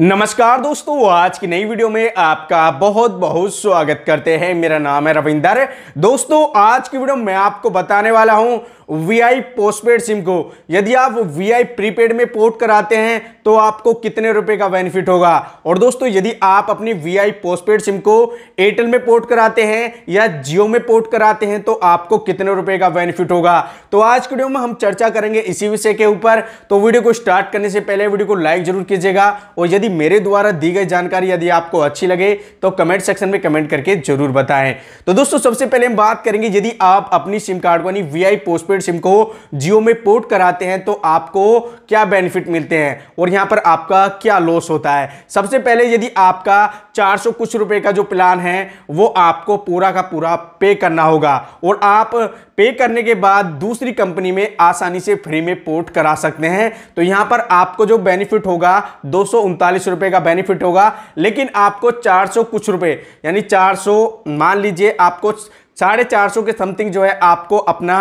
नमस्कार दोस्तों आज की नई वीडियो में आपका बहुत बहुत स्वागत करते हैं मेरा नाम है रविंदर दोस्तों आज की वीडियो मैं आपको बताने वाला हूं वीआई पोस्टपेड सिम को यदि आप वीआई प्रीपेड में पोर्ट कराते हैं तो आपको कितने रुपए का बेनिफिट होगा और दोस्तों यदि आप अपनी वीआई पोस्टपेड सिम को एयरटेल में पोर्ट कराते हैं या जियो में पोर्ट कराते हैं तो आपको कितने रुपए का बेनिफिट होगा तो आज वीडियो में हम चर्चा करेंगे इसी विषय के ऊपर तो वीडियो को स्टार्ट करने से पहले वीडियो को लाइक जरूर कीजिएगा और यदि मेरे द्वारा दी गई जानकारी यदि आपको अच्छी लगे तो कमेंट सेक्शन में कमेंट करके जरूर बताएं तो दोस्तों सबसे पहले हम बात करेंगे यदि आप अपनी सिम कार्ड को यानी V I postpaid postpaid SIM को जियो में पोर्ट कराते हैं तो आपको क्या बेनिफिट मिलते हैं और यहां पर आपका क्या लॉस होता है सबसे पहले यदि आपका 400 कुछ रुपए का जो प्लान है वो आपको पूरा का पूरा पे करना होगा और आप पे करने के बाद दूसरी कंपनी में आसानी से फ्री में पोर्ट करा सकते हैं तो यहां पर आपको जो बेनिफिट होगा दो रुपए का बेनिफिट होगा लेकिन आपको 400 कुछ रुपए यानी 400 मान लीजिए आपको साढ़े चार सौ के समथिंग जो है आपको अपना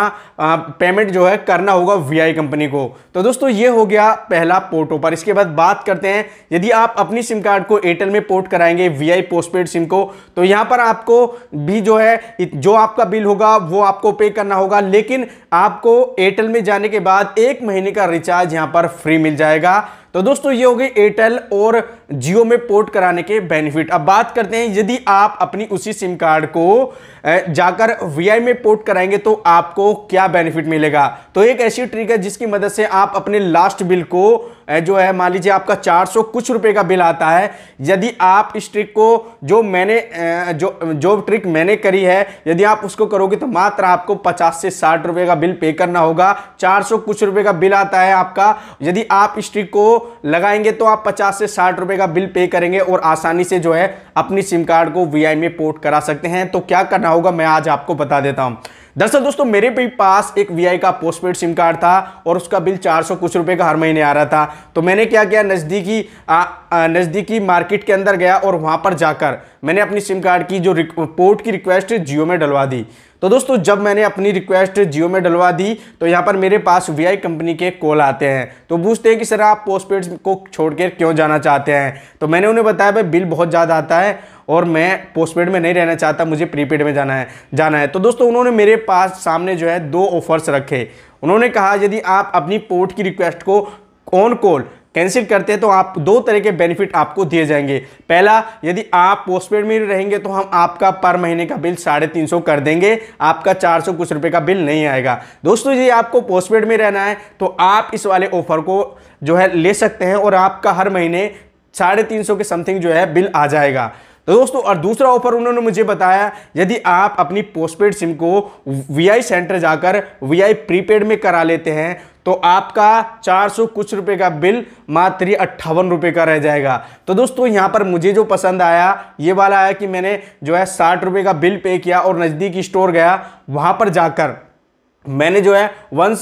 पेमेंट जो है करना होगा वीआई कंपनी को तो दोस्तों ये हो गया पहला पोर्ट ऊपर इसके बाद बात करते हैं यदि आप अपनी सिम कार्ड को एयरटेल में पोर्ट कराएंगे वीआई पोस्टपेड सिम को तो यहाँ पर आपको भी जो है जो आपका बिल होगा वो आपको पे करना होगा लेकिन आपको एयरटेल में जाने के बाद एक महीने का रिचार्ज यहाँ पर फ्री मिल जाएगा तो दोस्तों ये हो गई एयरटेल और जियो में पोर्ट कराने के बेनिफिट अब बात करते हैं यदि आप अपनी उसी सिम कार्ड को जाकर वी में पोर्ट कराएंगे तो आपको क्या बेनिफिट मिलेगा तो एक ऐसी ट्रिक है जिसकी मदद से आप अपने लास्ट बिल को जो है मान लीजिए आपका 400 कुछ रुपए का बिल आता है यदि आप इस ट्रिक को जो मैंने जो जो ट्रिक मैंने करी है यदि आप उसको करोगे तो मात्र आपको 50 से 60 रुपए का बिल पे करना होगा 400 कुछ रुपए का बिल आता है आपका यदि आप इस ट्रिक को लगाएंगे तो आप 50 से 60 रुपए का बिल पे करेंगे और आसानी से जो है अपनी सिम कार्ड को वी में पोर्ट करा सकते हैं तो क्या करना होगा मैं आज आपको बता देता हूँ दरअसल दोस्तों मेरे भी पास एक वी का पोस्टपेड सिम कार्ड था और उसका बिल 400 कुछ रुपए का हर महीने आ रहा था तो मैंने क्या किया नज़दीकी नज़दीकी मार्केट के अंदर गया और वहाँ पर जाकर मैंने अपनी सिम कार्ड की जो पोर्ट की रिक्वेस्ट जियो में डलवा दी तो दोस्तों जब मैंने अपनी रिक्वेस्ट जियो में डलवा दी तो यहाँ पर मेरे पास वी कंपनी के कॉल आते हैं तो पूछते हैं कि सर आप पोस्टपेड को छोड़कर क्यों जाना चाहते हैं तो मैंने उन्हें बताया भाई बिल बहुत ज़्यादा आता है और मैं पोस्टपेड में नहीं रहना चाहता मुझे प्रीपेड में जाना है जाना है तो दोस्तों उन्होंने मेरे पास सामने जो है दो ऑफर्स रखे उन्होंने कहा यदि आप अपनी पोर्ट की रिक्वेस्ट को ऑन कॉल कैंसिल करते हैं तो आप दो तरह के बेनिफिट आपको दिए जाएंगे पहला यदि आप पोस्टपेड में रहेंगे तो हम आपका पर महीने का बिल साढ़े तीन सौ कर देंगे आपका चार सौ कुछ रुपए का बिल नहीं आएगा दोस्तों यदि आपको पोस्टपेड में रहना है तो आप इस वाले ऑफर को जो है ले सकते हैं और आपका हर महीने साढ़े तीन सौ के समथिंग जो है बिल आ जाएगा तो दोस्तों और दूसरा ऑफर उन्होंने मुझे बताया यदि आप अपनी पोस्टपेड सिम को वीआई सेंटर जाकर वीआई प्रीपेड में करा लेते हैं तो आपका 400 कुछ रुपए का बिल मात्र अट्ठावन रुपए का रह जाएगा तो दोस्तों यहाँ पर मुझे जो पसंद आया ये वाला आया कि मैंने जो है साठ रुपए का बिल पे किया और नज़दीकी स्टोर गया वहाँ पर जाकर मैंने जो है वन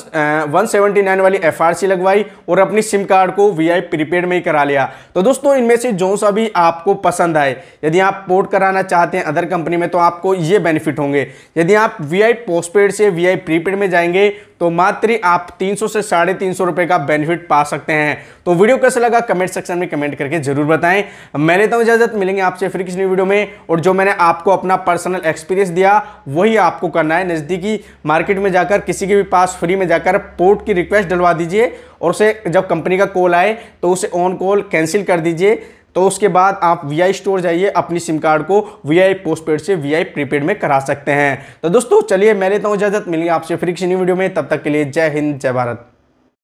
वन सेवेंटी नाइन वाली एफआरसी लगवाई और अपनी सिम कार्ड को वीआई प्रीपेड में ही करा लिया तो दोस्तों इनमें से जो सा भी आपको पसंद आए यदि आप पोर्ट कराना चाहते हैं अदर कंपनी में तो आपको ये बेनिफिट होंगे यदि आप वीआई पोस्टपेड से वीआई प्रीपेड में जाएंगे तो मात्र आप 300 से साढ़े तीन सौ का बेनिफिट पा सकते हैं तो वीडियो कैसा लगा कमेंट सेक्शन में कमेंट करके जरूर बताएं मैं लेता हूं इजाजत मिलेंगे आपसे फिर किसी वीडियो में और जो मैंने आपको अपना पर्सनल एक्सपीरियंस दिया वही आपको करना है नज़दीकी मार्केट में जाकर किसी के भी पास फ्री में जाकर पोर्ट की रिक्वेस्ट डलवा दीजिए और उसे जब कंपनी का कॉल आए तो उसे ऑन कॉल कैंसिल कर दीजिए तो उसके बाद आप वी स्टोर जाइए अपनी सिम कार्ड को वी आई पोस्टपेड से वी आई प्रीपेड में करा सकते हैं तो दोस्तों चलिए मैं लेता हूँ इजाजत मिलेंगे आपसे फ्री किसी न्यू वीडियो में तब तक के लिए जय हिंद जय भारत